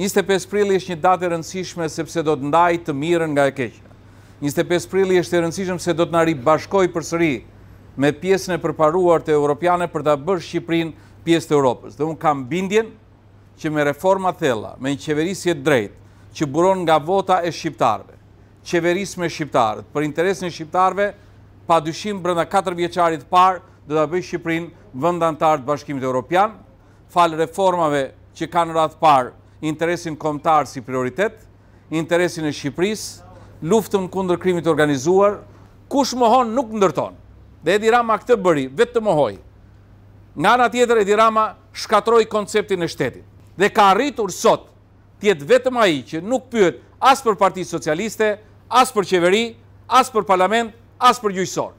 25 prilli është një datë e rëndësishme sepse do të ndaj të mirën nga e keqja. 25 prilli është e rëndësishme se do të nari bashkoj për sëri me pjesën e përparuar të Europiane për të bërë Shqiprin pjesë të Europës. Dhe unë kam bindjen që me reforma thella, me një qeverisje drejt, që buron nga vota e Shqiptarve, qeverisme Shqiptarët, për interesin e Shqiptarve, pa dyshim brënda 4 vjeqarit par, dhe të bëjë Shqiprin vëndantartë bashkimit Europian, falë reformave që kanë ratë parë interesin komtar si prioritet, interesin e Shqipëris, luftën kundër krimit organizuar, kush mohon nuk ndërton. Dhe Edi Rama këtë bëri, vetë të mohoj. Nga nga tjetër, Edi Rama shkatroj konceptin e shtetit. Dhe ka rritur sot tjetë vetëm aji që nuk pyët asë për parti socialiste, asë për qeveri, asë për parlament, asë për gjyqësor.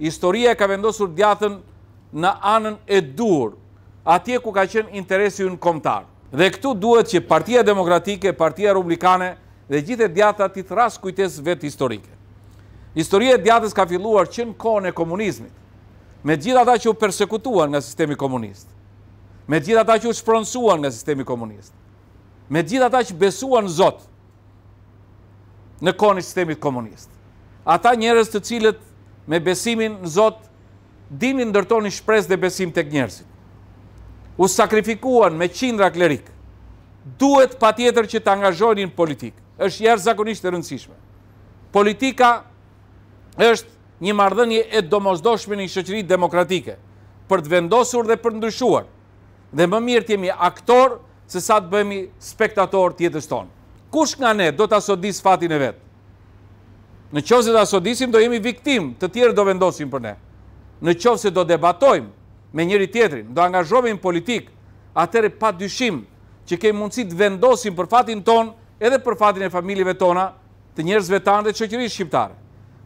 Historia e ka vendosur djathën në anën e dur, atje ku ka qenë interesi në komtarë. Dhe këtu duhet që partia demokratike, partia rublikane dhe gjithet djata të të rrasë kujtes vetë historike. Historie djatës ka filluar që në kone komunizmit, me gjitha ta që u persekutuan nga sistemi komunist, me gjitha ta që u shpronsuan nga sistemi komunist, me gjitha ta që besuan zotë në kone sistemit komunist. Ata njërës të cilët me besimin në zotë dinin ndërtoni shpres dhe besim të kënjërësit u sakrifikuan me qindra klerik, duhet pa tjetër që të angazhojnin politik. është jërë zakonisht e rëndësishme. Politika është një mardhënje e domozdoshme një shëqëri demokratike për të vendosur dhe për ndryshuar dhe më mirë të jemi aktor se sa të bëhemi spektator tjetës tonë. Kush nga ne do të asodis fatin e vetë? Në qovë se të asodisim, do jemi viktim të tjerë do vendosim për ne. Në qovë se do debatojmë, me njëri tjetrin, do angazhovim politik, atëre pa dyshim që kemë mundësi të vendosim për fatin ton, edhe për fatin e familjeve tona, të njerëzve tanë dhe të qëkjëri shqiptare.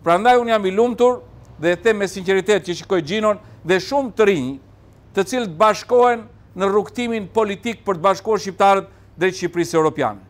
Pra ndaj unë jam i lumëtur dhe e them me sinceritet që shikoj gjinon dhe shumë të rinjë të cilë të bashkojnë në rukëtimin politik për të bashkojnë shqiptarët dhe Shqipërisë Europianë.